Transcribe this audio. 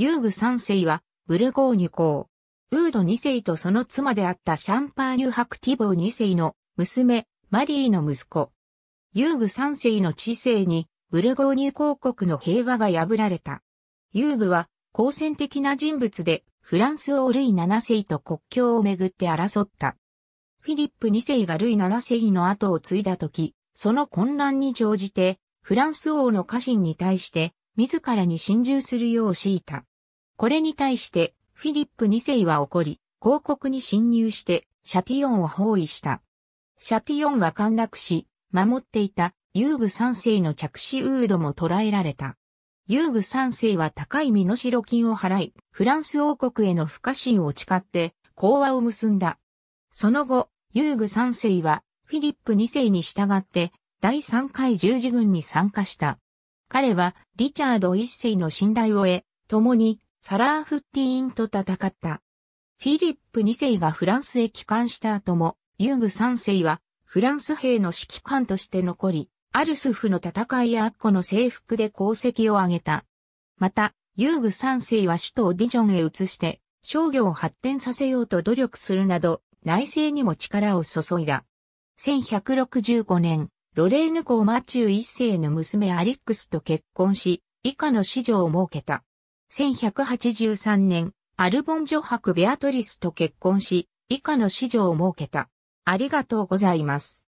ユーグ3世は、ブルゴーニュ公。ウード2世とその妻であったシャンパーニュ・ハクティボー2世の娘、マリーの息子。ユーグ3世の知性に、ブルゴーニュ公国の平和が破られた。ユーグは、好戦的な人物で、フランス王ルイ7世と国境をめぐって争った。フィリップ2世がルイ7世の後を継いだ時、その混乱に乗じて、フランス王の家臣に対して、自らに侵入するよう強いた。これに対して、フィリップ2世は怒り、広告に侵入して、シャティオンを包囲した。シャティオンは陥落し、守っていたユーグ3世の着手ウードも捕らえられた。ユーグ3世は高い身代金を払い、フランス王国への不可侵を誓って講和を結んだ。その後、ユーグ3世はフィリップ2世に従って第3回十字軍に参加した。彼はリチャード1世の信頼を得、共にサラーフッティーンと戦った。フィリップ2世がフランスへ帰還した後も、ユーグ3世はフランス兵の指揮官として残り、アルスフの戦いやアッコの征服で功績を挙げた。また、ユーグ3世は首都をディジョンへ移して、商業を発展させようと努力するなど、内政にも力を注いだ。1165年、ロレーヌ公マチュー一世の娘アリックスと結婚し、以下の子女を設けた。1183年、アルボン女博ベアトリスと結婚し、以下の子女を設けた。ありがとうございます。